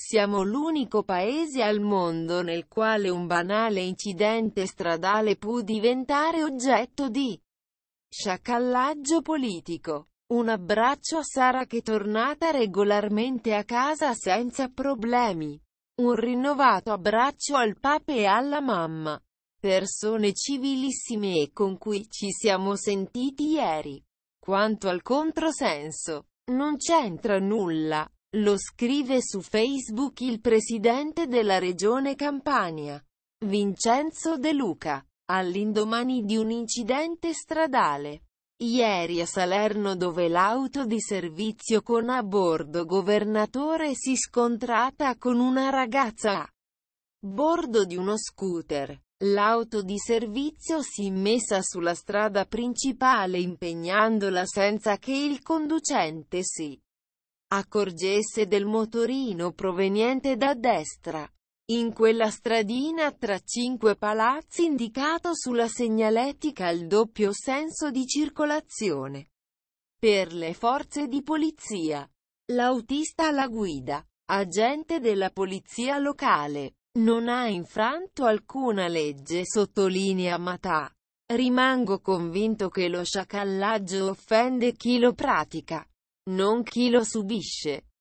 Siamo l'unico paese al mondo nel quale un banale incidente stradale può diventare oggetto di sciacallaggio politico. Un abbraccio a Sara che è tornata regolarmente a casa senza problemi. Un rinnovato abbraccio al papa e alla mamma. Persone civilissime e con cui ci siamo sentiti ieri. Quanto al controsenso, non c'entra nulla. Lo scrive su Facebook il presidente della regione Campania, Vincenzo De Luca, all'indomani di un incidente stradale. Ieri a Salerno dove l'auto di servizio con a bordo governatore si scontrata con una ragazza a bordo di uno scooter. L'auto di servizio si è messa sulla strada principale impegnandola senza che il conducente si accorgesse del motorino proveniente da destra. In quella stradina tra cinque palazzi indicato sulla segnalettica il doppio senso di circolazione. Per le forze di polizia. L'autista alla guida. Agente della polizia locale. Non ha infranto alcuna legge, sottolinea Matà. Rimango convinto che lo sciacallaggio offende chi lo pratica. Non chi lo subisce.